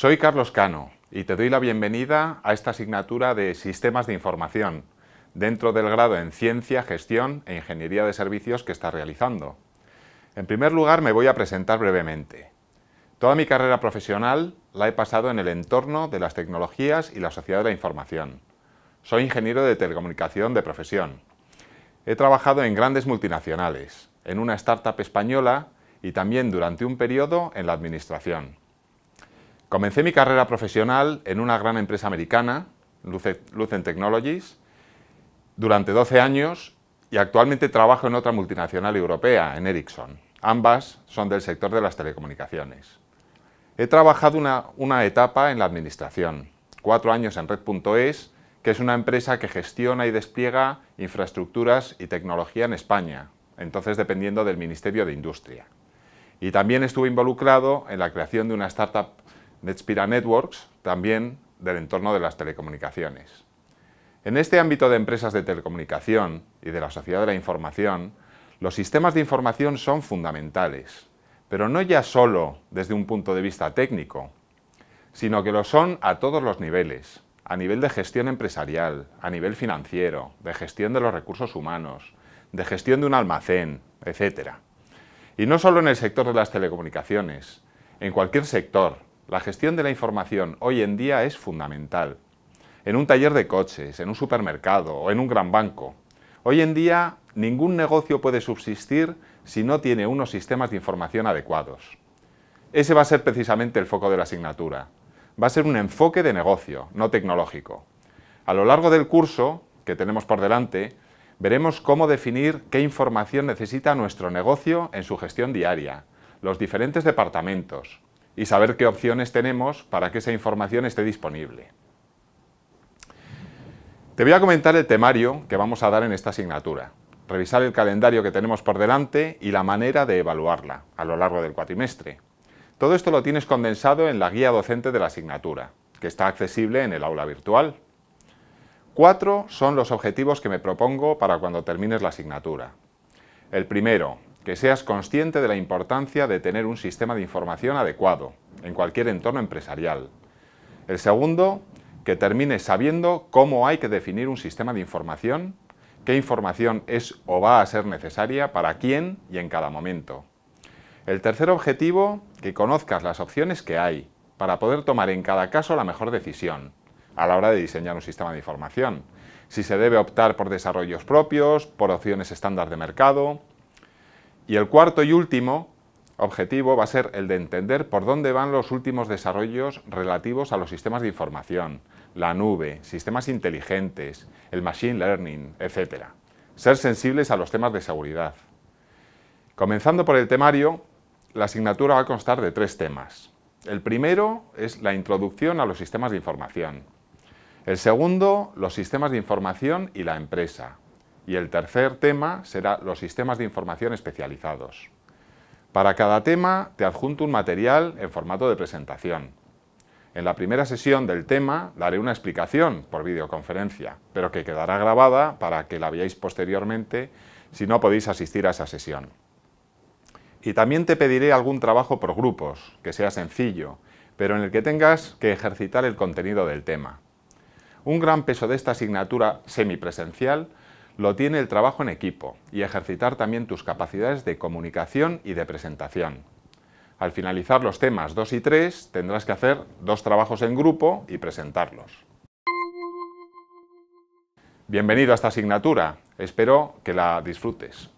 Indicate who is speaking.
Speaker 1: Soy Carlos Cano y te doy la bienvenida a esta asignatura de Sistemas de Información, dentro del grado en Ciencia, Gestión e Ingeniería de Servicios que estás realizando. En primer lugar, me voy a presentar brevemente. Toda mi carrera profesional la he pasado en el entorno de las tecnologías y la sociedad de la información. Soy ingeniero de telecomunicación de profesión. He trabajado en grandes multinacionales, en una startup española y también durante un periodo en la administración. Comencé mi carrera profesional en una gran empresa americana, Lucent Technologies, durante 12 años y actualmente trabajo en otra multinacional europea, en Ericsson. Ambas son del sector de las telecomunicaciones. He trabajado una, una etapa en la administración, cuatro años en Red.es, que es una empresa que gestiona y despliega infraestructuras y tecnología en España, entonces dependiendo del Ministerio de Industria. Y también estuve involucrado en la creación de una startup Netspira Networks, también del entorno de las telecomunicaciones. En este ámbito de empresas de telecomunicación y de la sociedad de la información, los sistemas de información son fundamentales, pero no ya solo desde un punto de vista técnico, sino que lo son a todos los niveles, a nivel de gestión empresarial, a nivel financiero, de gestión de los recursos humanos, de gestión de un almacén, etc. Y no solo en el sector de las telecomunicaciones, en cualquier sector, la gestión de la información hoy en día es fundamental. En un taller de coches, en un supermercado o en un gran banco. Hoy en día ningún negocio puede subsistir si no tiene unos sistemas de información adecuados. Ese va a ser precisamente el foco de la asignatura. Va a ser un enfoque de negocio, no tecnológico. A lo largo del curso, que tenemos por delante, veremos cómo definir qué información necesita nuestro negocio en su gestión diaria, los diferentes departamentos, y saber qué opciones tenemos para que esa información esté disponible. Te voy a comentar el temario que vamos a dar en esta asignatura, revisar el calendario que tenemos por delante y la manera de evaluarla a lo largo del cuatrimestre. Todo esto lo tienes condensado en la guía docente de la asignatura, que está accesible en el aula virtual. Cuatro son los objetivos que me propongo para cuando termines la asignatura. El primero, que seas consciente de la importancia de tener un sistema de información adecuado en cualquier entorno empresarial. El segundo, que termines sabiendo cómo hay que definir un sistema de información, qué información es o va a ser necesaria, para quién y en cada momento. El tercer objetivo, que conozcas las opciones que hay para poder tomar en cada caso la mejor decisión a la hora de diseñar un sistema de información. Si se debe optar por desarrollos propios, por opciones estándar de mercado, y el cuarto y último objetivo va a ser el de entender por dónde van los últimos desarrollos relativos a los sistemas de información, la nube, sistemas inteligentes, el machine learning, etc. Ser sensibles a los temas de seguridad. Comenzando por el temario, la asignatura va a constar de tres temas. El primero es la introducción a los sistemas de información. El segundo, los sistemas de información y la empresa. Y el tercer tema será los sistemas de información especializados. Para cada tema te adjunto un material en formato de presentación. En la primera sesión del tema daré una explicación por videoconferencia, pero que quedará grabada para que la veáis posteriormente si no podéis asistir a esa sesión. Y también te pediré algún trabajo por grupos, que sea sencillo, pero en el que tengas que ejercitar el contenido del tema. Un gran peso de esta asignatura semipresencial lo tiene el trabajo en equipo y ejercitar también tus capacidades de comunicación y de presentación. Al finalizar los temas 2 y 3 tendrás que hacer dos trabajos en grupo y presentarlos. Bienvenido a esta asignatura, espero que la disfrutes.